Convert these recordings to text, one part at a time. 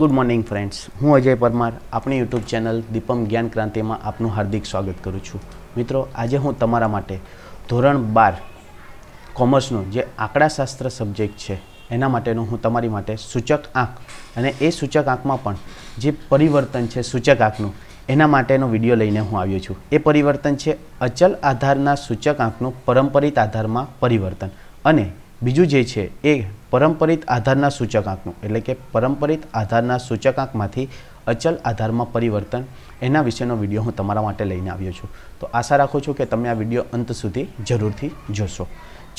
good morning friends હું અજય પરમાર આપણી YouTube channel Deepam જ્ઞાન ક્રાંતિમાં આપનું હાર્દિક સ્વાગત કરું છું મિત્રો આજે હું તમારા માટે ધોરણ બાર કોમર્સનું જે આંકડાશાસ્ત્ર સબ્જેક્ટ છે એના માટેનું હું તમારી માટે સૂચક આંક અને એ સૂચક આંકમાં પણ જે પરિવર્તન છે સૂચક આંકનું એના માટેનો વિડીયો લઈને હું આવ્યો છું એ પરિવર્તન છે અચલ આધારના સૂચક આંકનું પરંપરિત આધારમાં પરિવર્તન અને બીજું જે છે એ પરંપરિત આધારના સૂચકાંકનું એટલે કે પરંપરિત આધારના સૂચકાંકમાંથી અચલ આધારમાં પરિવર્તન એના વિશેનો વિડીયો હું તમારા માટે લઈને આવ્યો છું તો આશા રાખું છું કે તમે આ વિડીયો અંત સુધી જરૂરથી જોશો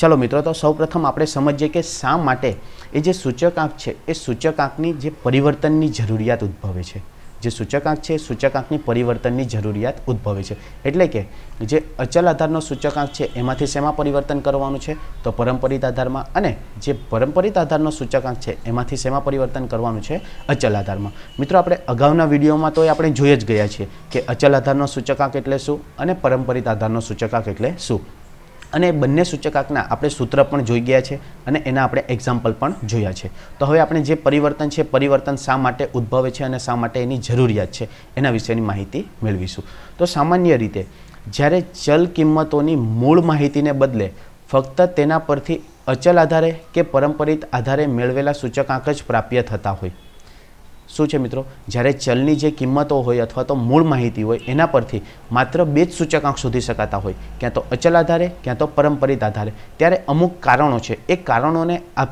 ચલો મિત્રો તો સૌપ્રથમ આપણે સમજીએ કે શા માટે એ જે સૂચકાંક છે એ સૂચકાંકની જે પરિવર્તનની જરૂરિયાત ઉદ્ભવે છે જે સૂચકાંક છે સૂચકાંકની પરિવર્તનની જરૂરિયાત ઉદ્ભવે છે એટલે કે જે અચલ આધારનો સૂચકાંક છે એમાંથી શેમાં પરિવર્તન કરવાનું છે તો પરંપરિત આધારમાં અને જે પરંપરિત આધારનો સૂચકાંક છે એમાંથી શેમાં પરિવર્તન કરવાનું છે અચલ આધારમાં મિત્રો આપણે અગાઉના વિડીયોમાં તો એ આપણે જોઈ જ ગયા છીએ કે અચલ આધારનો સૂચકાંક એટલે શું અને પરંપરિત આધારનો સૂચકાંક એટલે શું અને બંને સૂચકાંકના આપણે સૂત્ર પણ જોઈ ગયા છે અને એના આપણે એક્ઝામ્પલ પણ જોયા છે તો હવે આપણે જે પરિવર્તન છે પરિવર્તન શા માટે ઉદ્ભવે છે અને શા માટે એની જરૂરિયાત છે એના વિશેની માહિતી મેળવીશું તો સામાન્ય રીતે જ્યારે ચલ કિંમતોની મૂળ માહિતીને બદલે ફક્ત તેના પરથી અચલ આધારે કે પરંપરિત આધારે મેળવેલા સૂચકાંક જ પ્રાપ્ય થતા હોય શું છે મિત્રો જ્યારે ચલની જે કિંમતો હોય અથવા તો મૂળ માહિતી હોય એના પરથી માત્ર બે જ સૂચકાંક શોધી શકાતા હોય ક્યાં તો અચલ આધારે ક્યાં તો પરંપરિત આધારે ત્યારે અમુક કારણો છે એ કારણોને આ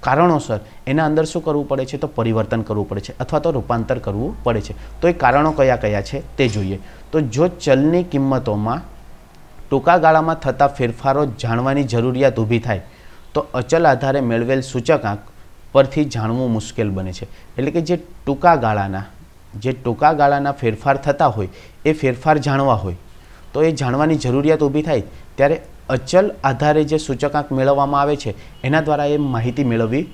કારણોસર એના અંદર શું કરવું પડે છે તો પરિવર્તન કરવું પડે છે અથવા તો રૂપાંતર કરવું પડે છે તો એ કારણો કયા કયા છે તે જોઈએ તો જો ચલની કિંમતોમાં ટૂંકા ગાળામાં થતા ફેરફારો જાણવાની જરૂરિયાત ઊભી થાય તો અચલ આધારે મેળવેલ સૂચકાંક પરથી જાણવું મુશ્કેલ બને છે એટલે કે જે ટૂંકા ગાળાના જે ટૂંકા ગાળાના ફેરફાર થતા હોય એ ફેરફાર જાણવા હોય તો એ જાણવાની જરૂરિયાત ઊભી થાય ત્યારે અચલ આધારે જે સૂચકાંક મેળવવામાં આવે છે એના દ્વારા એ માહિતી મેળવવી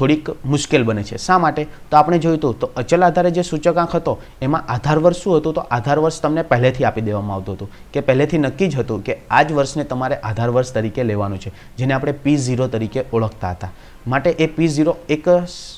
થોડીક મુશ્કેલ બને છે શા માટે તો આપણે જોયું તો અચલ આધારે જે સૂચકાંક હતો એમાં આધાર વર્ષ શું હતું તો આધાર વર્ષ તમને પહેલેથી આપી દેવામાં આવતું હતું કે પહેલેથી નક્કી જ હતું કે આ જ વર્ષને તમારે આધાર વર્ષ તરીકે લેવાનું છે જેને આપણે પી ઝીરો તરીકે ઓળખતા હતા માટે એ પી ઝીરો એક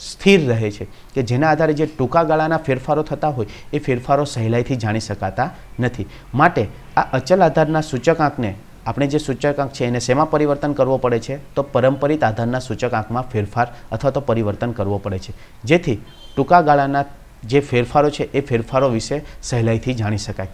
સ્થિર રહે છે કે જેના આધારે જે ટૂંકા ગાળાના ફેરફારો થતા હોય એ ફેરફારો સહેલાઈથી જાણી શકાતા નથી માટે આ અચલ આધારના સૂચકાંકને આપણે જે સૂચકાંક છે એને શેમાં પરિવર્તન કરવો પડે છે તો પરંપરિત આધારના સૂચકાંકમાં ફેરફાર અથવા તો પરિવર્તન કરવો પડે છે જેથી ટૂંકા ગાળાના જે ફેરફારો છે એ ફેરફારો વિશે સહેલાઈથી જાણી શકાય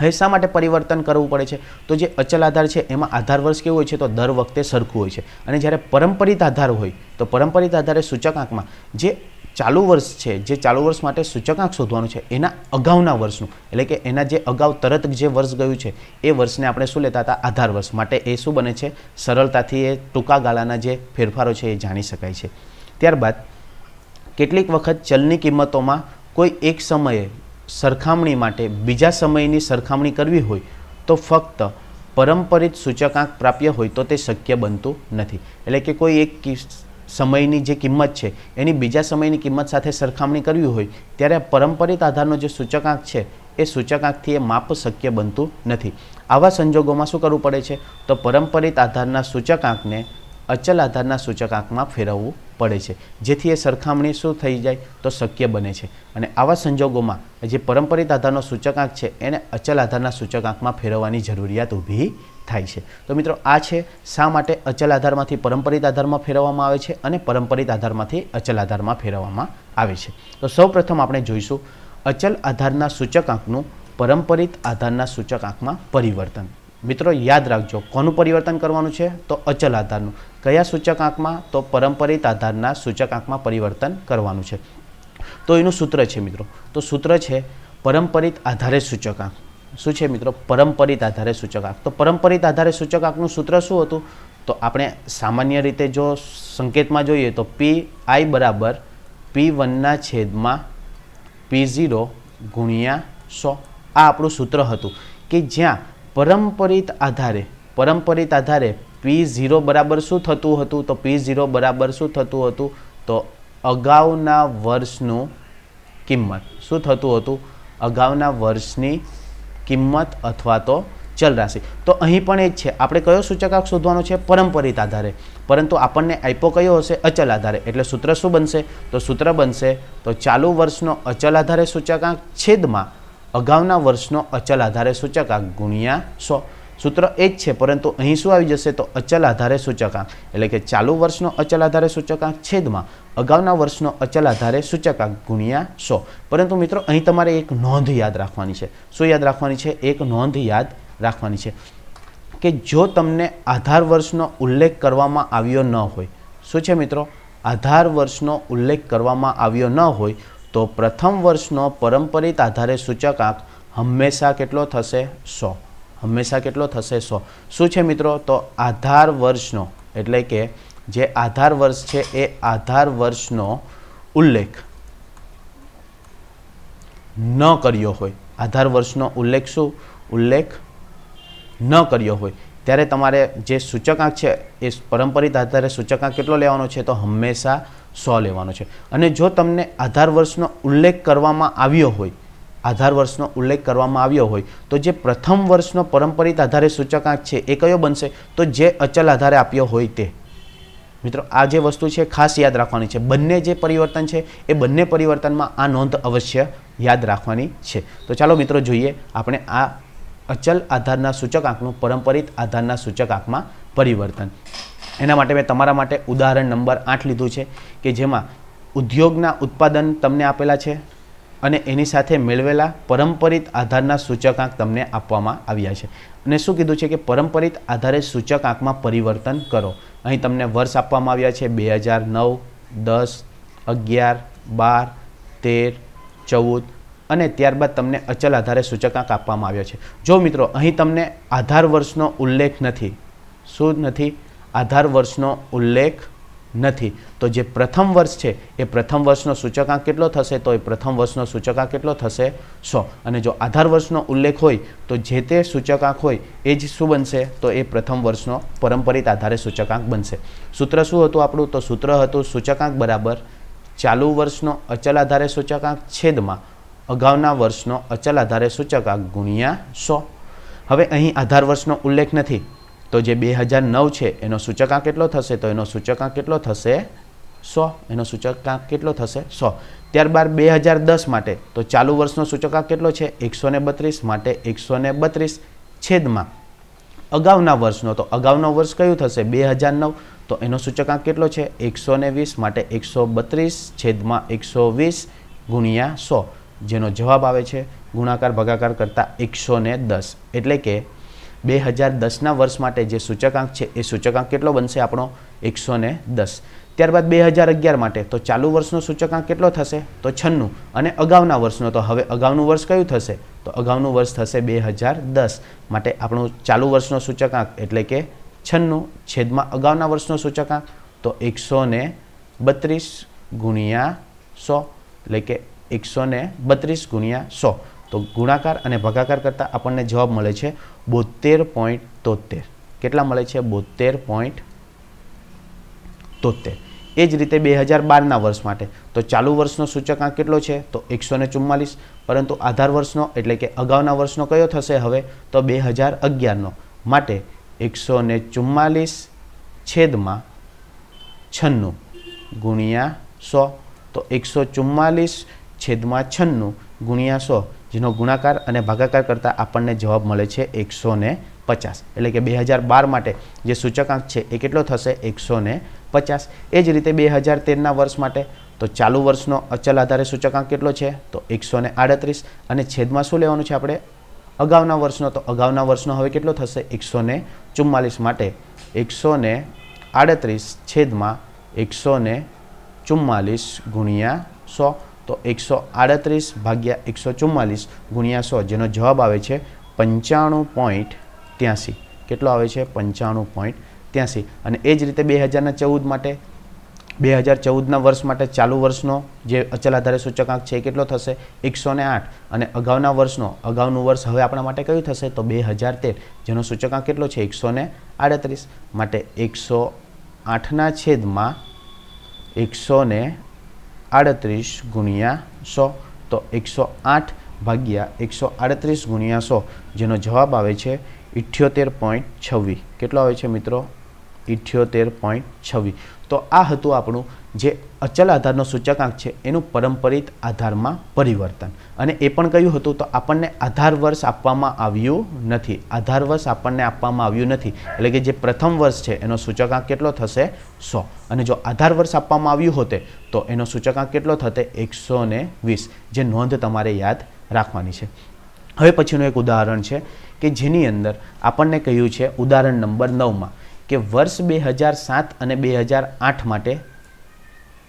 હવે શા માટે પરિવર્તન કરવું પડે છે તો જે અચલ આધાર છે એમાં આધાર વર્ષ કેવું હોય છે તો દર વખતે સરખું હોય છે અને જ્યારે પરંપરિત આધાર હોય તો પરંપરિત આધારે સૂચકાંકમાં જે ચાલુ વર્ષ છે જે ચાલુ વર્ષ માટે સૂચકાંક શોધવાનું છે એના અગાઉના વર્ષનું એટલે કે એના જે અગાઉ તરત જે વર્ષ ગયું છે એ વર્ષને આપણે શું લેતા હતા આધાર વર્ષ માટે એ શું બને છે સરળતાથી એ ટૂંકા ગાળાના જે ફેરફારો છે એ જાણી શકાય છે ત્યારબાદ કેટલીક વખત ચલની કિંમતોમાં કોઈ એક સમયે સરખામણી માટે બીજા સમયની સરખામણી કરવી હોય તો ફક્ત પરંપરિત સૂચકાંક પ્રાપ્ય હોય તો તે શક્ય બનતું નથી એટલે કે કોઈ એક સમયની જે કિંમત છે એની બીજા સમયની કિંમત સાથે સરખામણી કરવી હોય ત્યારે પરંપરિત આધારનો જે સૂચકાંક છે એ સૂચકાંકથી એ માપ શક્ય બનતું નથી આવા સંજોગોમાં શું કરવું પડે છે તો પરંપરિત આધારના સૂચકાંકને અચલ આધારના સૂચકાંકમાં ફેરવવું પડે છે જેથી એ સરખામણી શું થઈ જાય તો શક્ય બને છે અને આવા સંજોગોમાં જે પરંપરિત આધારનો સૂચકાંક છે એને અચલ આધારના સૂચકાંકમાં ફેરવવાની જરૂરિયાત ઊભી થાય છે તો મિત્રો આ છે શા માટે અચલ આધારમાંથી પરંપરિત આધારમાં ફેરવવામાં આવે છે અને પરંપરિત આધારમાંથી અચલ આધારમાં ફેરવવામાં આવે છે તો સૌપ્રથમ આપણે જોઈશું અચલ આધારના સૂચકાંકનું પરંપરિત આધારના સૂચકાંકમાં પરિવર્તન મિત્રો યાદ રાખજો કોનું પરિવર્તન કરવાનું છે તો અચલ આધારનું કયા સૂચકાંકમાં તો પરંપરિત આધારના સૂચકાંકમાં પરિવર્તન કરવાનું છે તો એનું સૂત્ર છે મિત્રો તો સૂત્ર છે પરંપરિત આધારે સૂચકાંક શું છે મિત્રો પરંપરિત આધારે સૂચક આંક તો પરંપરિત આધારે સૂચક આંકનું સૂત્ર શું હતું તો આપણે સામાન્ય રીતે જો સંકેતમાં જોઈએ તો પી આઈ બરાબર પી વનના છેદમાં પી ઝીરો ગુણ્યા સો આ આપણું સૂત્ર હતું કે જ્યાં પરંપરિત આધારે પરંપરિત આધારે પી ઝીરો બરાબર શું થતું હતું તો પી ઝીરો બરાબર શું થતું હતું તો અગાઉના વર્ષનું કિંમત શું થતું હતું અગાઉના વર્ષની કિંમત અથવા તો ચલ રાશિ તો અહીં પણ એ જ છે આપણે કયો સૂચકાંક શોધવાનો છે પરંપરિત આધારે પરંતુ આપણને આપ્યો કયો હશે અચલ આધારે એટલે સૂત્ર શું બનશે તો સૂત્ર બનશે તો ચાલુ વર્ષનો અચલ આધારે સૂચકાંક છેદમાં અગાઉના વર્ષનો અચલ આધારે સૂચકાંક ગુણ્યા સો સૂત્ર એ જ છે પરંતુ અહીં શું આવી જશે તો અચલ આધારે સૂચકાંક એટલે કે ચાલુ વર્ષનો અચલ આધારે સૂચકાંક છેદમાં અગાઉના વર્ષનો અચલ આધારે સૂચકાંક ગુણ્યા સો પરંતુ મિત્રો અહીં તમારે એક નોંધ યાદ રાખવાની છે શું યાદ રાખવાની છે એક નોંધ યાદ રાખવાની છે કે જો તમને આધાર વર્ષનો ઉલ્લેખ કરવામાં આવ્યો ન હોય શું છે મિત્રો આધાર વર્ષનો ઉલ્લેખ કરવામાં આવ્યો ન હોય તો પ્રથમ વર્ષનો પરંપરિત આધારે સૂચકાંક હંમેશા કેટલો થશે સો હંમેશા કેટલો થશે સો શું છે મિત્રો તો આધાર વર્ષનો એટલે કે જે આધાર વર્ષ છે એ આધાર વર્ષનો ઉલ્લેખ ન કર્યો હોય આધાર વર્ષનો ઉલ્લેખ શું ઉલ્લેખ ન કર્યો હોય ત્યારે તમારે જે સૂચકાંક છે એ પરંપરિત આધારે સૂચકાંક કેટલો લેવાનો છે તો હંમેશા સો લેવાનો છે અને જો તમને આધાર વર્ષનો ઉલ્લેખ કરવામાં આવ્યો હોય આધાર વર્ષનો ઉલ્લેખ કરવામાં આવ્યો હોય તો જે પ્રથમ વર્ષનો પરંપરિત આધારે સૂચકાંક છે એ કયો બનશે તો જે અચલ આધારે આપ્યો હોય તે મિત્રો આ જે વસ્તુ છે ખાસ યાદ રાખવાની છે બંને જે પરિવર્તન છે એ બંને પરિવર્તનમાં આ નોંધ અવશ્ય યાદ રાખવાની છે તો ચાલો મિત્રો જોઈએ આપણે આ અચલ આધારના સૂચકાંકનું પરંપરિત આધારના સૂચકાંકમાં પરિવર્તન એના માટે મેં તમારા માટે ઉદાહરણ નંબર આઠ લીધું છે કે જેમાં ઉદ્યોગના ઉત્પાદન તમને આપેલા છે અને એની સાથે મેળવેલા પરંપરિત આધારના સૂચકાંક તમને આપવામાં આવ્યા છે અને શું કીધું છે કે પરંપરિત આધારે સૂચકાંકમાં પરિવર્તન કરો અહીં તમને વર્ષ આપવામાં આવ્યા છે બે હજાર નવ દસ અગિયાર બાર તેર ચૌદ અને ત્યારબાદ તમને અચલ આધારે સૂચકાંક આપવામાં આવ્યો છે જો મિત્રો અહીં તમને આધાર વર્ષનો ઉલ્લેખ નથી શું નથી આધાર વર્ષનો ઉલ્લેખ નથી તો જે પ્રથમ વર્ષ છે એ પ્રથમ વર્ષનો સૂચકાંક કેટલો થશે તો એ પ્રથમ વર્ષનો સૂચકાંક કેટલો થશે સો અને જો આધાર વર્ષનો ઉલ્લેખ હોય તો જે તે સૂચકાંક હોય એ જ શું બનશે તો એ પ્રથમ વર્ષનો પરંપરિત આધારે સૂચકાંક બનશે સૂત્ર શું હતું આપણું તો સૂત્ર હતું સૂચકાંક બરાબર ચાલુ વર્ષનો અચલ આધારે સૂચકાંક છેદમાં અગાઉના વર્ષનો અચલ આધારે સૂચકાંક ગુણ્યા સો હવે અહીં આધાર વર્ષનો ઉલ્લેખ નથી તો જે બે હજાર નવ છે એનો સૂચકાંક કેટલો થશે તો એનો સૂચકાંક કેટલો થશે સો એનો સૂચકાંક કેટલો થશે સો ત્યારબાદ બે હજાર દસ માટે તો ચાલુ વર્ષનો સૂચકાંક કેટલો છે એકસો ને બત્રીસ માટે એકસો ને બત્રીસ છેદમાં અગાઉના વર્ષનો તો અગાઉનો વર્ષ કયું થશે બે હજાર નવ તો એનો સૂચકાંક કેટલો છે એકસો ને વીસ માટે એકસો બત્રીસ છેદમાં એકસો વીસ ગુણ્યા સો જેનો જવાબ આવે છે ગુણાકાર ભગાકાર કરતાં એકસો દસ એટલે કે બે હજાર દસના વર્ષ માટે જે સૂચકાંક છે એ સૂચકાંક કેટલો બનશે આપણો એકસો ને દસ ત્યારબાદ બે હજાર અગિયાર માટે તો ચાલુ વર્ષનો સૂચકાંક કેટલો થશે તો છન્નું અને અગાઉના વર્ષનો તો હવે અગાઉનું વર્ષ કયું થશે તો અગાઉનું વર્ષ થશે બે હજાર દસ માટે આપણું ચાલુ વર્ષનો સૂચકાંક એટલે કે છન્નું છેદમાં અગાઉના વર્ષનો સૂચકાંક તો એકસો ને બત્રીસ ગુણ્યા સો એટલે કે એકસો ને બત્રીસ ગુણ્યા સો તો ગુણાકાર અને ભાગાકાર કરતાં આપણને જવાબ મળે છે બોતેર પોઈન્ટ તોતેર કેટલા મળે છે બોતેર પોઈન્ટ તોતેર એ જ રીતે બે હજાર બારના વર્ષ માટે તો ચાલુ વર્ષનો સૂચકાંક કેટલો છે તો એકસો ચુમ્માલીસ પરંતુ આધાર વર્ષનો એટલે કે અગાઉના વર્ષનો કયો થશે હવે તો બે હજાર અગિયારનો માટે એકસો ને ચુમ્માલીસ છેદમાં છન્નું ગુણ્યા સો તો એકસો ચુમ્માલીસ છેદમાં છન્નું ગુણ્યા સો જેનો ગુણાકાર અને ભાગાકાર કરતાં આપણને જવાબ મળે છે એકસો પચાસ એટલે કે બે હજાર બાર માટે જે સૂચકાંક છે એ કેટલો થશે એકસો પચાસ એ જ રીતે બે હજાર તેરના વર્ષ માટે તો ચાલુ વર્ષનો અચલ આધારે સૂચકાંક કેટલો છે તો એકસો આડત્રીસ અને છેદમાં શું લેવાનું છે આપણે અગાઉના વર્ષનો તો અગાઉના વર્ષનો હવે કેટલો થશે એકસો ચુમ્માલીસ માટે એકસો આડત્રીસ છેદમાં એકસો ચુમ્માલીસ ગુણ્યા સો તો એકસો આડત્રીસ ભાગ્યા એકસો ચુમ્માલીસ ગુણ્યા સો જેનો જવાબ આવે છે પંચાણું પોઈન્ટ ત્યાંસી કેટલો આવે છે પંચાણું પોઈન્ટ ત્યાંસી અને એ જ રીતે બે હજારના ચૌદ માટે બે હજાર ચૌદના વર્ષ માટે ચાલુ વર્ષનો જે અચલ આધારે સૂચકાંક છે એ કેટલો થશે એકસો ને આઠ અને અગાઉના વર્ષનો અગાઉનું વર્ષ હવે આપણા માટે કયું થશે તો બે હજાર તેર જેનો સૂચકાંક કેટલો છે એકસો ને આડત્રીસ માટે એકસો આઠના છેદમાં એકસો ને આડત્રીસ ગુણ્યા સો તો એકસો આઠ ભાગ્યા એકસો આડત્રીસ ગુણ્યા સો જેનો જવાબ આવે છે ઇઠ્યોતેર પોઈન્ટ છવ્વીસ કેટલો આવે છે મિત્રો ઇઠ્યોતેર પોઈન્ટ છવ્વીસ તો આ હતું આપણું જે અચલ આધારનો સૂચકાંક છે એનું પરંપરિત આધારમાં પરિવર્તન અને એ પણ કહ્યું હતું તો આપણને આધાર વર્ષ આપવામાં આવ્યું નથી આધાર વર્ષ આપણને આપવામાં આવ્યું નથી એટલે કે જે પ્રથમ વર્ષ છે એનો સૂચકાંક કેટલો થશે સો અને જો આધાર વર્ષ આપવામાં આવ્યું હોતે તો એનો સૂચકાંક કેટલો થતે એકસો વીસ જે નોંધ તમારે યાદ રાખવાની છે હવે પછીનું એક ઉદાહરણ છે કે જેની અંદર આપણને કહ્યું છે ઉદાહરણ નંબર નવમાં કે વર્ષ બે હજાર સાત અને બે હજાર આઠ માટે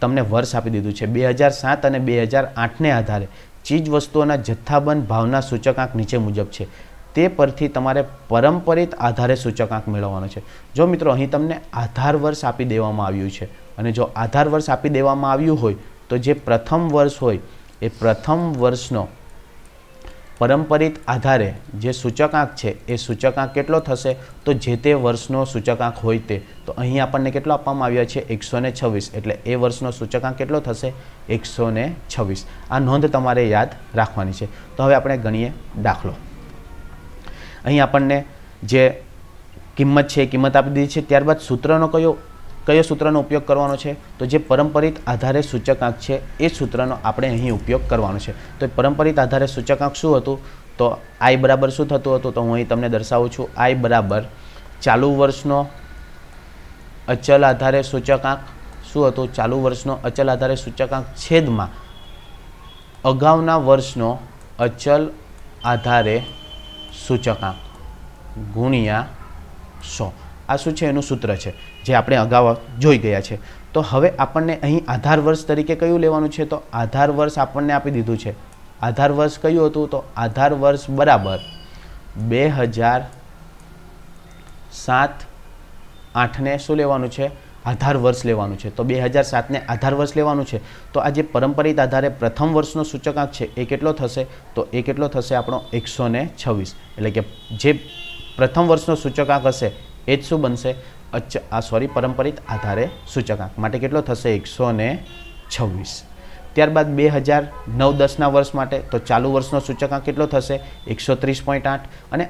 તમને વર્ષ આપી દીધું છે બે હજાર સાત અને બે હજાર આઠને આધારે ચીજ વસ્તુઓના જથ્થાબંધ ભાવના સૂચકાંક નીચે મુજબ છે તે પરથી તમારે પરંપરિત આધારે સૂચકાંક મેળવવાનો છે જો મિત્રો અહીં તમને આધાર વર્ષ આપી દેવામાં આવ્યું છે અને જો આધાર વર્ષ આપી દેવામાં આવ્યું હોય તો જે પ્રથમ વર્ષ હોય એ પ્રથમ વર્ષનો પરંપરિત આધારે જે સૂચકાંક છે એ સૂચકાંક કેટલો થશે તો જે તે વર્ષનો સૂચકાંક હોય તે તો અહીં આપણને કેટલો આપવામાં આવ્યો છે એકસો છવ્વીસ એટલે એ વર્ષનો સૂચકાંક કેટલો થશે એકસો છવ્વીસ આ નોંધ તમારે યાદ રાખવાની છે તો હવે આપણે ગણીએ દાખલો અહીં આપણને જે કિંમત છે એ કિંમત આપી દીધી છે ત્યારબાદ સૂત્રનો કયો કયો સૂત્રનો ઉપયોગ કરવાનો છે તો જે પરંપરિત આધારે સૂચકાંક છે એ સૂત્રનો આપણે અહીં ઉપયોગ કરવાનો છે તો પરંપરિત આધારે સૂચકાંક શું હતું તો આઈ બરાબર શું થતું હતું તો હું અહીં તમને દર્શાવું છું આઈ બરાબર ચાલુ વર્ષનો અચલ આધારે સૂચકાંક શું હતું ચાલુ વર્ષનો અચલ આધારે સૂચકાંક છેદમાં અગાઉના વર્ષનો અચલ આધારે સૂચકાંક ગુણ્યા સો આ શું છે એનું સૂત્ર છે જે આપણે અગાઉ જોઈ ગયા છે તો હવે આપણને અહીં આધાર વર્ષ તરીકે કયું લેવાનું છે તો આધાર વર્ષ આપણને આપી દીધું છે આધાર વર્ષ કયું હતું તો આધાર વર્ષ બરાબર બે હજાર સાત આઠને શું લેવાનું છે આધાર વર્ષ લેવાનું છે તો બે હજાર સાતને આધાર વર્ષ લેવાનું છે તો આ જે પરંપરિત આધારે પ્રથમ વર્ષનો સૂચકાંક છે એ કેટલો થશે તો એ કેટલો થશે આપણો એકસો ને છવ્વીસ એટલે કે જે પ્રથમ વર્ષનો સૂચકાંક હશે એ જ શું બનશે અચ આ સોરી પરંપરિત આધારે સૂચકાંક માટે કેટલો થશે એકસો ને છવ્વીસ ત્યારબાદ બે હજાર નવ દસના વર્ષ માટે તો ચાલુ વર્ષનો સૂચકાંક કેટલો થશે એકસો ત્રીસ પોઈન્ટ આઠ અને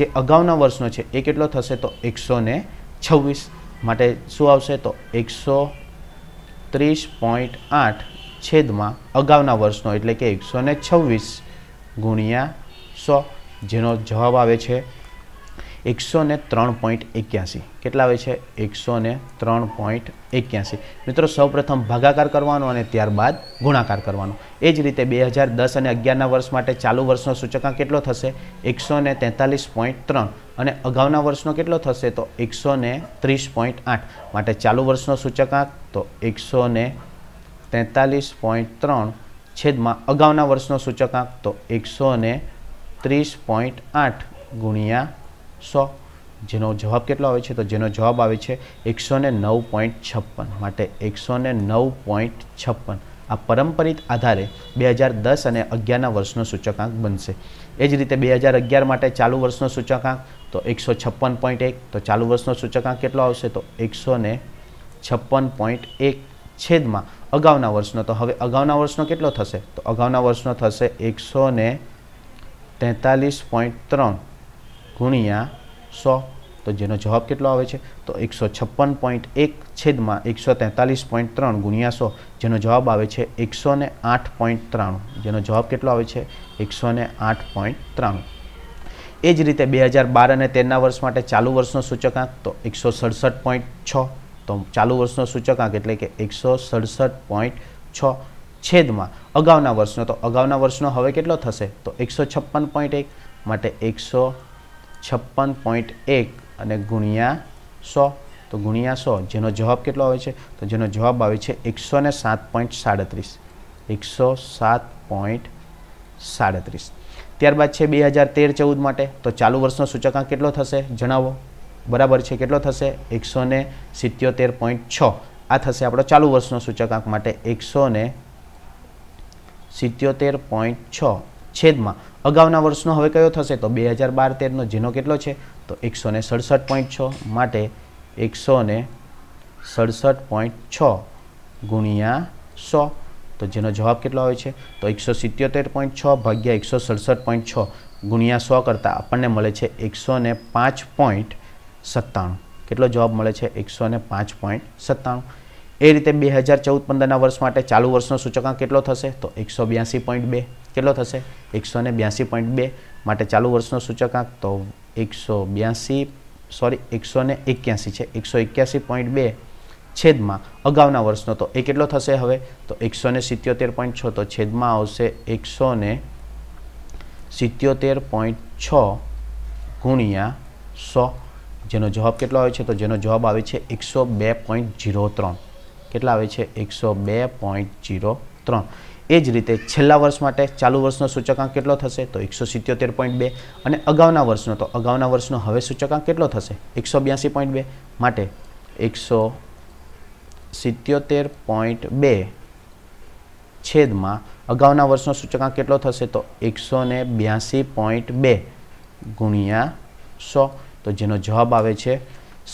જે અગાઉના વર્ષનો છે એ કેટલો થશે તો એકસો ને છવ્વીસ માટે શું આવશે તો એકસો ત્રીસ પોઈન્ટ આઠ છેદમાં અગાઉના વર્ષનો એટલે કે એકસો ને છવ્વીસ ગુણ્યા સો જેનો જવાબ આવે છે એકસો ને ત્રણ પોઈન્ટ એક્યાસી કેટલા આવે છે એકસો ને ત્રણ પોઈન્ટ એક્યાસી મિત્રો સૌપ્રથમ ભાગાકાર કરવાનો અને ત્યારબાદ ગુણાકાર કરવાનો એ જ રીતે બે હજાર દસ અને અગિયારના વર્ષ માટે ચાલુ વર્ષનો સૂચકાંક કેટલો થશે એકસો ને તેતાલીસ પોઈન્ટ ત્રણ અને અગાઉના વર્ષનો કેટલો થશે તો એકસો ને ત્રીસ પોઈન્ટ આઠ માટે ચાલુ વર્ષનો સૂચકાંક તો એકસો ને તેતાલીસ પોઈન્ટ ત્રણ છેદમાં અગાઉના વર્ષનો સૂચકાંક તો એકસો ને ત્રીસ પોઈન્ટ આઠ ગુણ્યા સો જેનો જવાબ કેટલો આવે છે તો જેનો જવાબ આવે છે એકસો ને નવ પોઈન્ટ છપ્પન માટે એકસો ને નવ પોઈન્ટ છપ્પન આ પરંપરિત આધારે બે હજાર દસ અને અગિયારના વર્ષનો સૂચકાંક બનશે એ જ રીતે બે હજાર અગિયાર માટે ચાલુ વર્ષનો સૂચકાંક તો એકસો છપ્પન પોઈન્ટ એક તો ચાલુ વર્ષનો સૂચકાંક કેટલો આવશે તો એકસો ને છપ્પન પોઈન્ટ એક છેદમાં અગાઉના વર્ષનો તો હવે અગાઉના વર્ષનો કેટલો થશે તો અગાઉના વર્ષનો થશે એકસો ને તેતાલીસ પોઈન્ટ ત્રણ ગુણ્યા સો તો જેનો જવાબ કેટલો આવે છે તો એકસો છપ્પન પોઈન્ટ એક છેદમાં એકસો તેતાલીસ પોઈન્ટ ત્રણ ગુણ્યા સો જેનો જવાબ આવે છે એકસો ને આઠ પોઈન્ટ ત્રાણું જેનો જવાબ કેટલો આવે છે એકસો ને આઠ પોઈન્ટ ત્રાણું એ જ રીતે બે હજાર બાર અને તેરના વર્ષ માટે ચાલુ વર્ષનો સૂચકાંક તો એકસો સડસઠ પોઈન્ટ છ તો ચાલુ વર્ષનો સૂચકાંક એટલે કે એકસો સડસઠ પોઈન્ટ છ છેદમાં અગાઉના વર્ષનો તો અગાઉના વર્ષનો હવે કેટલો થશે તો એકસો છપ્પન પોઈન્ટ એક માટે એકસો છપ્પન પોઈન્ટ એક અને ગુણ્યા સો તો ગુણ્યા સો જેનો જવાબ કેટલો આવે છે તો જેનો જવાબ આવે છે એકસો ને સાત પોઈન્ટ સાડત્રીસ એકસો સાત પોઈન્ટ સાડત્રીસ ત્યારબાદ છે બે હજાર તેર ચૌદ માટે તો ચાલુ વર્ષનો સૂચકાંક કેટલો થશે જણાવો બરાબર છે કેટલો થશે એકસો ને સિત્યોતેર પોઈન્ટ છ આ થશે આપણો ચાલુ વર્ષનો સૂચકાંક માટે એકસો ને સિત્યોતેર પોઈન્ટ છ છેદમાં અગાઉના વર્ષનો હવે કયો થશે તો બે હજાર બાર તેરનો જેનો કેટલો છે તો એકસો ને સડસઠ પોઈન્ટ છ માટે એકસો ને સડસઠ પોઈન્ટ છ ગુણ્યા સો તો જેનો જવાબ કેટલો આવે છે તો એકસો સિત્યોતેર પોઈન્ટ છ ભાગ્યા એકસો સડસઠ પોઈન્ટ છ ગુણ્યા સો કરતાં આપણને મળે છે એકસો ને પાંચ પોઈન્ટ સત્તાણું કેટલો જવાબ મળે છે એકસો ને પાંચ પોઈન્ટ સત્તાણું એ રીતે બે હજાર ચૌદ પંદરના વર્ષ માટે ચાલુ વર્ષનો સૂચકાંક કેટલો થશે તો એકસો બ્યાસી પોઈન્ટ બે કેટલો થશે એકસો ને બ્યાસી પોઈન્ટ બે માટે ચાલુ વર્ષનો સૂચકાંક તો એકસો બ્યાસી સોરી એકસો ને એક્યાસી છે એકસો એક્યાસી પોઈન્ટ બે છેદમાં અગાઉના વર્ષનો તો એ કેટલો થશે હવે તો એકસો ને સિત્યોતેર પોઈન્ટ છ તો છેદમાં આવશે એકસો ને સિત્યોતેર પોઈન્ટ છ ગુણ્યા સો જેનો જવાબ કેટલો આવે છે તો જેનો જવાબ આવે છે એકસો બે પોઈન્ટ ઝીરો ત્રણ કેટલા આવે છે એકસો બે પોઈન્ટ જીરો ત્રણ એ જ રીતે છેલ્લા વર્ષ માટે ચાલુ વર્ષનો સૂચકાંક કેટલો થશે તો એકસો સિત્યોતેર પોઈન્ટ બે અને અગાઉના વર્ષનો તો અગાઉના વર્ષનો હવે સૂચકાંક કેટલો થશે એકસો બ્યાસી પોઈન્ટ બે માટે એકસો સિત્યોતેર પોઈન્ટ બે છેદમાં અગાઉના વર્ષનો સૂચકાંક કેટલો થશે તો એકસો ને બ્યાસી પોઈન્ટ બે ગુણ્યા સો તો જેનો જવાબ આવે છે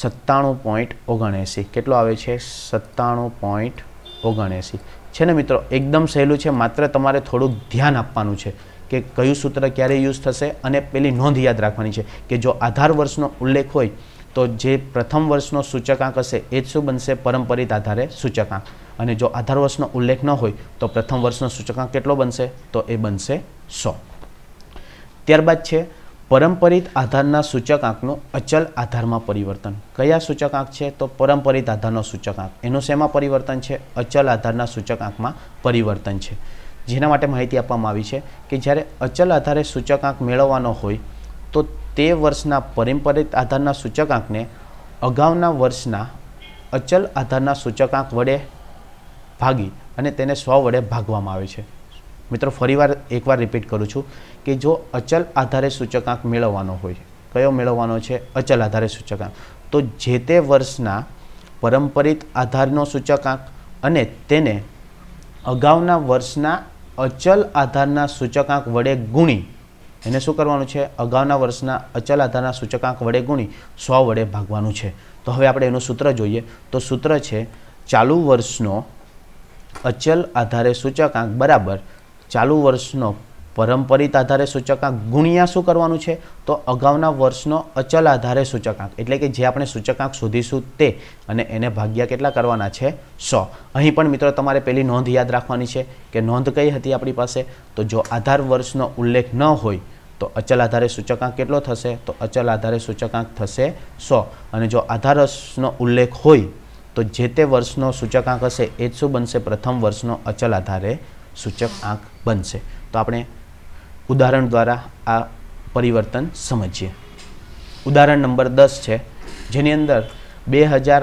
સત્તાણું પોઈન્ટ ઓગણએંસી કેટલો આવે છે સત્તાણું પોઈન્ટ ઓગણએંસી છે ને મિત્રો એકદમ સહેલું છે માત્ર તમારે થોડુંક ધ્યાન આપવાનું છે કે કયું સૂત્ર ક્યારે યુઝ થશે અને પેલી નોંધ યાદ રાખવાની છે કે જો આધાર વર્ષનો ઉલ્લેખ હોય તો જે પ્રથમ વર્ષનો સૂચકાંક હશે એ જ શું બનશે પરંપરિત આધારે સૂચકાંક અને જો આધાર વર્ષનો ઉલ્લેખ ન હોય તો પ્રથમ વર્ષનો સૂચકાંક કેટલો બનશે તો એ બનશે સો ત્યારબાદ છે પરંપરિત આધારના સૂચકાંકનું અચલ આધારમાં પરિવર્તન કયા સૂચકાંક છે તો પરંપરિત આધારનો સૂચકાંક એનું શેમાં પરિવર્તન છે અચલ આધારના સૂચકાંકમાં પરિવર્તન છે જેના માટે માહિતી આપવામાં આવી છે કે જ્યારે અચલ આધારે સૂચકાંક મેળવવાનો હોય તો તે વર્ષના પરંપરિત આધારના સૂચકાંકને અગાઉના વર્ષના અચલ આધારના સૂચકાંક વડે ભાગી અને તેને સ્વ વડે ભાગવામાં આવે છે મિત્રો ફરીવાર એકવાર રિપીટ કરું છું કે જો અચલ આધારે સૂચકાંક મેળવવાનો હોય કયો મેળવવાનો છે અચલ આધારે સૂચકાંક તો જે તે વર્ષના પરંપરિત આધારનો સૂચકાંક અને તેને અગાઉના વર્ષના અચલ આધારના સૂચકાંક વડે ગુણી એને શું કરવાનું છે અગાઉના વર્ષના અચલ આધારના સૂચકાંક વડે ગુણી સો વડે ભાગવાનું છે તો હવે આપણે એનું સૂત્ર જોઈએ તો સૂત્ર છે ચાલુ વર્ષનો અચલ આધારે સૂચકાંક બરાબર ચાલુ વર્ષનો પરંપરિત આધારે સૂચકાંક ગુણ્યા શું કરવાનું છે તો અગાઉના વર્ષનો અચલ આધારે સૂચકાંક એટલે કે જે આપણે સૂચકાંક શોધીશું તે અને એને ભાગ્યા કેટલા કરવાના છે સો અહીં પણ મિત્રો તમારે પેલી નોંધ યાદ રાખવાની છે કે નોંધ કઈ હતી આપણી પાસે તો જો આધાર વર્ષનો ઉલ્લેખ ન હોય તો અચલ આધારે સૂચકાંક કેટલો થશે તો અચલ આધારે સૂચકાંક થશે સો અને જો આધારનો ઉલ્લેખ હોય તો જે તે વર્ષનો સૂચકાંક હશે એ જ શું બનશે પ્રથમ વર્ષનો અચલ આધારે સૂચક આંક બનશે તો આપણે ઉદાહરણ દ્વારા આ પરિવર્તન સમજીએ ઉદાહરણ નંબર દસ છે જેની અંદર બે હજાર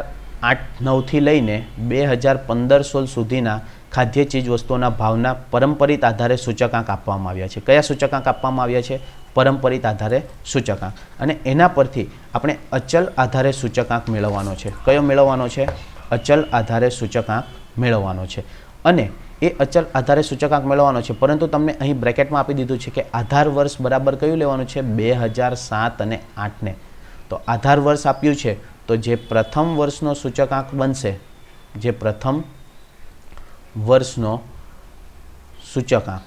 આઠ નવથી લઈને બે હજાર પંદર સોળ સુધીના ખાદ્ય ચીજવસ્તુઓના ભાવના પરંપરિત આધારે સૂચકાંક આપવામાં આવ્યા છે કયા સૂચકાંક આપવામાં આવ્યા છે પરંપરિત આધારે સૂચકાંક અને એના પરથી આપણે અચલ આધારે સૂચકાંક મેળવવાનો છે કયો મેળવવાનો છે અચલ આધારે સૂચકાંક મેળવવાનો છે અને એ અચલ આધારે સૂચકાંક મેળવવાનો છે પરંતુ તમને અહીં બ્રેકેટમાં આપી દીધું છે કે આધાર વર્ષ બરાબર કયું લેવાનું છે બે હજાર સાત અને આઠને તો આધાર વર્ષ આપ્યું છે તો જે પ્રથમ વર્ષનો સૂચકાંક બનશે જે પ્રથમ વર્ષનો સૂચકાંક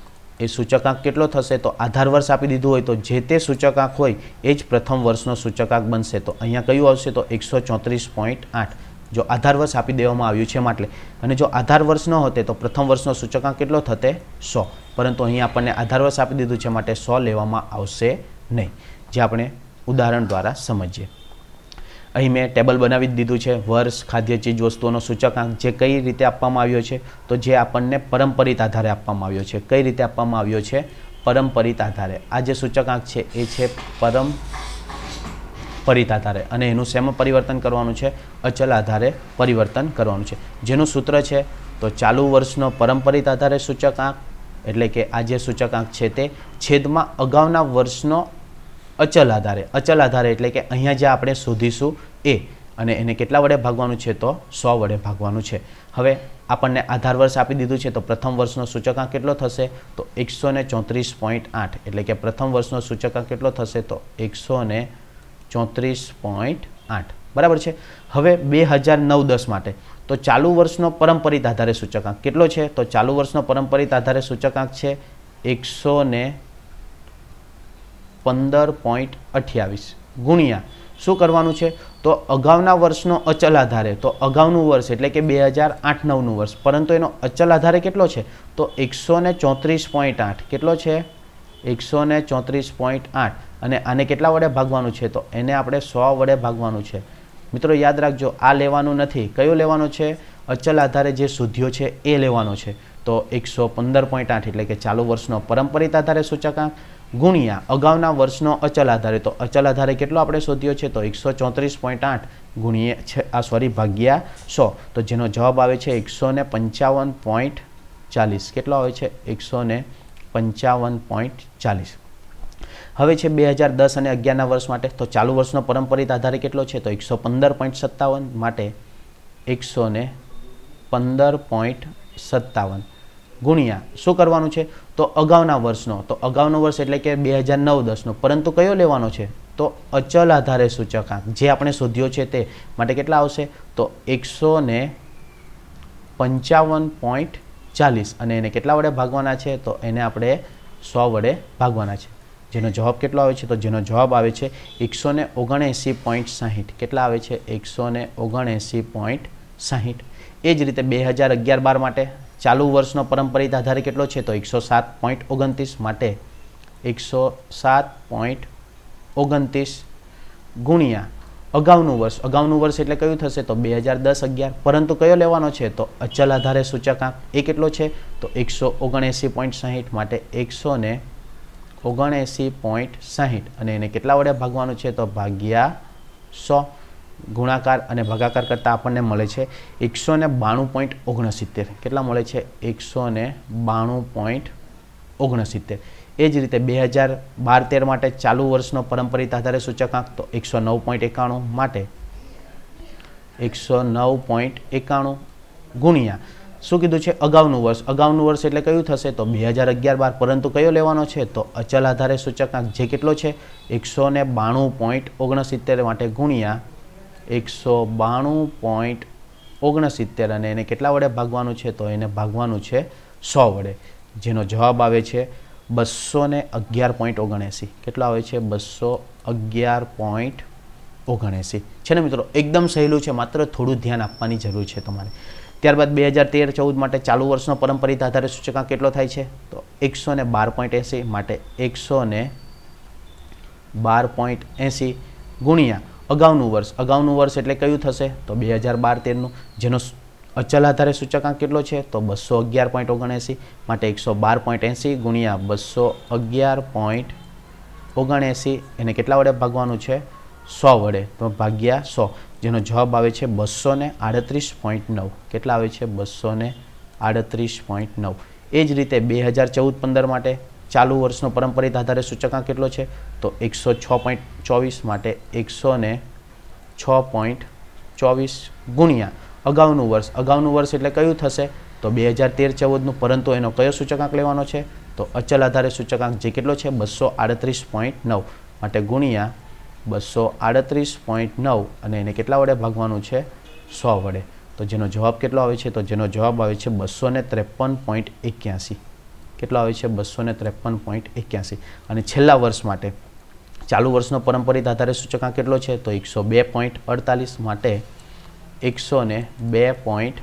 એ સૂચકાંક કેટલો થશે તો આધાર વર્ષ આપી દીધું હોય તો જે તે સૂચકાંક હોય એ જ પ્રથમ વર્ષનો સૂચકાંક બનશે તો અહીંયા કયું આવશે તો એકસો ચોત્રીસ પોઈન્ટ આઠ જો આધાર વર્ષ આપી દેવામાં આવ્યું છે માટે અને જો આધાર વર્ષ ન હોતે તો પ્રથમ વર્ષનો સૂચકાંક કેટલો થતે સો પરંતુ અહીં આપણને આધાર વર્ષ આપી દીધું છે માટે સો લેવામાં આવશે નહીં જે આપણે ઉદાહરણ દ્વારા સમજીએ અહીં મેં ટેબલ બનાવી દીધું છે વર્ષ ખાદ્ય ચીજ વસ્તુઓનો સૂચકાંક જે કઈ રીતે આપવામાં આવ્યો છે તો જે આપણને પરંપરિત આધારે આપવામાં આવ્યો છે કઈ રીતે આપવામાં આવ્યો છે પરંપરિત આધારે આ જે સૂચકાંક છે એ છે પરમ પરિત આધારે અને એનું શેમ પરિવર્તન કરવાનું છે અચલ આધારે પરિવર્તન કરવાનું છે જેનું સૂત્ર છે તો ચાલુ વર્ષનો પરંપરિત આધારે સૂચકાંક એટલે કે આ જે સૂચકાંક છે તે છેદમાં અગાઉના વર્ષનો અચલ આધારે અચલ આધારે એટલે કે અહીંયા જે આપણે શોધીશું એ અને એને કેટલા વડે ભાગવાનું છે તો સો વડે ભાગવાનું છે હવે આપણને આધાર વર્ષ આપી દીધું છે તો પ્રથમ વર્ષનો સૂચકાંક કેટલો થશે તો એકસો ચોત્રીસ પોઈન્ટ આઠ એટલે કે પ્રથમ વર્ષનો સૂચકાંક કેટલો થશે તો એકસો ચોત્રીસ પોઈન્ટ આઠ બરાબર છે હવે બે હજાર નવ દસ માટે તો ચાલુ વર્ષનો પરંપરિત આધારે સૂચકાંક કેટલો છે તો ચાલુ વર્ષનો પરંપરિત આધારે સૂચકાંક છે એકસો ને પંદર પોઈન્ટ અઠ્યાવીસ ગુણ્યા શું કરવાનું છે તો અગાઉના વર્ષનો અચલ આધારે તો અગાઉનું વર્ષ એટલે કે બે હજાર આઠ નવનું વર્ષ પરંતુ એનો અચલ આધારે કેટલો છે તો એકસો ને ચોત્રીસ પોઈન્ટ આઠ કેટલો છે એકસો ને ચોત્રીસ પોઈન્ટ આઠ અને આને કેટલા વડે ભાગવાનું છે તો એને આપણે સો વડે ભાગવાનું છે મિત્રો યાદ રાખજો આ લેવાનું નથી કયું લેવાનું છે અચલ આધારે જે સુધ્યો છે એ લેવાનો છે તો એકસો પંદર પોઈન્ટ આઠ એટલે કે ચાલુ વર્ષનો પરંપરિત આધારે સૂચકાંક ગુણ્યા અગાઉના વર્ષનો અચલ આધારે તો અચલ આધારે કેટલો આપણે શોધ્યો છે તો એકસો ચોત્રીસ પોઈન્ટ આઠ ગુણ્યા છે આ સોરી ભાગ્યા સો તો જેનો જવાબ આવે છે એકસો ને પંચાવન પોઈન્ટ ચાલીસ કેટલો આવે છે એકસો ને પંચાવન પોઈન્ટ ચાલીસ હવે છે બે હજાર દસ અને અગિયારના વર્ષ માટે તો ચાલુ વર્ષનો પરંપરિત આધારે કેટલો છે તો એકસો પંદર પોઈન્ટ સત્તાવન માટે એકસો ને પંદર પોઈન્ટ સત્તાવન ગુણ્યા શું કરવાનું છે તો અગાઉના વર્ષનો તો અગાઉનો વર્ષ એટલે કે બે હજાર નવ દસનો પરંતુ કયો લેવાનો છે તો અચલ આધારે સૂચકાંક જે આપણે શોધ્યો છે તે માટે કેટલા આવશે તો એકસો ને પંચાવન પોઈન્ટ ચાલીસ અને એને કેટલા વડે ભાગવાના છે તો એને આપણે સો વડે ભાગવાના છે જેનો જવાબ કેટલો આવે છે તો જેનો જવાબ આવે છે એકસો ને ઓગણએંસી પોઈન્ટ સાહીઠ કેટલા આવે છે એકસો ને ઓગણએંસી પોઈન્ટ સાહીઠ એ જ રીતે બે હજાર અગિયાર બાર માટે ચાલુ વર્ષનો પરંપરિત આધારે કેટલો છે તો એકસો સાત પોઈન્ટ ઓગણત્રીસ માટે એકસો સાત પોઈન્ટ ઓગણત્રીસ ગુણ્યા અગાઉનું વર્ષ અગાઉનું વર્ષ એટલે કયું થશે તો બે હજાર દસ અગિયાર પરંતુ કયો લેવાનો છે તો અચલ આધારે સૂચકાંક એ કેટલો છે તો એકસો ઓગણએંસી પોઈન્ટ સાહીઠ માટે એકસો ને ઓગણએંસી પોઈન્ટ સાહીઠ અને એને કેટલા વડે ભાગવાનું છે તો ભાગ્યા સો ગુણાકાર અને ભાગાકાર કરતાં આપણને મળે છે એકસો ને બાણું પોઈન્ટ ઓગણસિત્તેર કેટલા મળે છે એકસો ને બાણું પોઈન્ટ ઓગણસિત્તેર એ જ રીતે બે હજાર બાર તેર માટે ચાલુ વર્ષનો પરંપરિત આધારે સૂચકાંક તો એકસો નવ પોઈન્ટ એકાણું માટે એકસો નવ પોઈન્ટ એકાણું ગુણ્યા શું કીધું છે અગાઉનું વર્ષ અગાઉનું વર્ષ એટલે કયું થશે તો બે હજાર અગિયાર બાર પરંતુ કયો લેવાનો છે તો અચલ આધારે સૂચકાંક જે કેટલો છે એકસો ને બાણું પોઈન્ટ ઓગણસિત્તેર માટે ગુણ્યા એકસો બાણું પોઈન્ટ ઓગણસિત્તેર અને એને કેટલા વડે ભાગવાનું છે તો એને ભાગવાનું છે સો વડે જેનો જવાબ આવે છે બસો ને અગિયાર પોઈન્ટ ઓગણએંસી કેટલા આવે છે બસો અગિયાર પોઈન્ટ ઓગણએંસી છે ને મિત્રો એકદમ સહેલું છે માત્ર થોડું ધ્યાન આપવાની જરૂર છે તમારે ત્યારબાદ બે હજાર તેર ચૌદ માટે ચાલુ વર્ષનો પરંપરિત આધારે સૂચકાંક કેટલો થાય છે તો એકસો ને બાર પોઈન્ટ એંસી માટે એકસો ને બાર પોઈન્ટ એંસી ગુણ્યા અગાઉનું વર્ષ અગાઉનું વર્ષ એટલે કયું થશે તો બે હજાર બાર તેરનું જેનો અચલ આધારે સૂચકાંક કેટલો છે તો બસો અગિયાર પોઈન્ટ ઓગણએંસી માટે એકસો બાર પોઈન્ટ એંસી ગુણ્યા બસો અગિયાર પોઈન્ટ ઓગણએંસી એને કેટલા વડે ભાગવાનું છે સો વડે તો ભાગ્યા સો જેનો જવાબ આવે છે બસો ને આડત્રીસ પોઈન્ટ નવ કેટલા આવે છે બસો ને આડત્રીસ પોઈન્ટ નવ એ જ રીતે બે હજાર ચૌદ પંદર માટે ચાલુ વર્ષનો પરંપરિત આધારે સૂચકાંક કેટલો છે તો એકસો છ પોઈન્ટ ચોવીસ માટે એકસો ને છ પોઈન્ટ ચોવીસ ગુણ્યા અગાઉનું વર્ષ અગાઉનું વર્ષ એટલે કયું થશે તો બે હજાર તેર ચૌદનું પરંતુ એનો કયો સૂચકાંક લેવાનો છે તો અચલ આધારે સૂચકાંક જે કેટલો છે બસો આડત્રીસ પોઈન્ટ નવ માટે ગુણ્યા બસો આડત્રીસ પોઈન્ટ નવ અને એને કેટલા વડે ભાગવાનું છે સો વડે તો જેનો જવાબ કેટલો આવે છે તો જેનો જવાબ આવે છે બસો ને ત્રેપન પોઈન્ટ એક્યાસી કેટલો આવે છે બસો ને ત્રેપન પોઈન્ટ એક્યાસી અને છેલ્લા વર્ષ માટે ચાલુ વર્ષનો પરંપરિત આધારે સૂચકાંક કેટલો છે તો એકસો બે પોઈન્ટ અડતાલીસ માટે એકસો ને બે પોઈન્ટ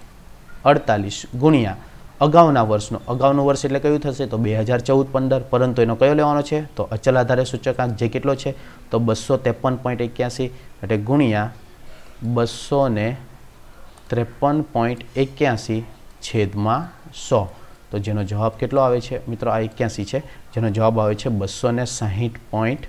અડતાલીસ ગુણ્યા અગાઉના વર્ષનો અગાઉનું વર્ષ એટલે કયું થશે તો બે હજાર ચૌદ પંદર પરંતુ એનો કયો લેવાનો છે તો અચલ આધારે સૂચકાંક જે કેટલો છે તો બસો ત્રેપન પોઈન્ટ એક્યાસી એટલે ગુણ્યા બસો ને ત્રેપન પોઈન્ટ એક્યાસી છેદમાં સો તો જેનો જવાબ કેટલો આવે છે મિત્રો આ એક્યાસી છે જેનો જવાબ આવે છે બસો ને સાહીઠ પોઈન્ટ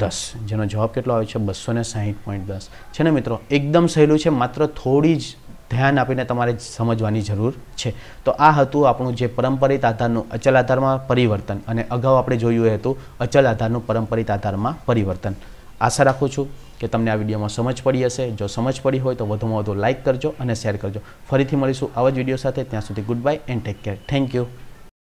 દસ જેનો જવાબ કેટલો આવે છે બસો ને સાહીઠ પોઈન્ટ દસ છે ને મિત્રો એકદમ સહેલું છે માત્ર થોડી જ ધ્યાન આપીને તમારે સમજવાની જરૂર છે તો આ હતું આપણું જે પરંપરિત આધારનું અચલ આધારમાં પરિવર્તન અને અગાઉ આપણે જોયું એ હતું અચલ આધારનું પરંપરિત આધારમાં પરિવર્તન આશા રાખું છું કે તમને આ વિડીયોમાં સમજ પડી હશે જો સમજ પડી હોય તો વધુમાં વધુ લાઇક કરજો અને શેર કરજો ફરીથી મળીશું આવા જ વિડીયો સાથે ત્યાં સુધી good bye and take care thank you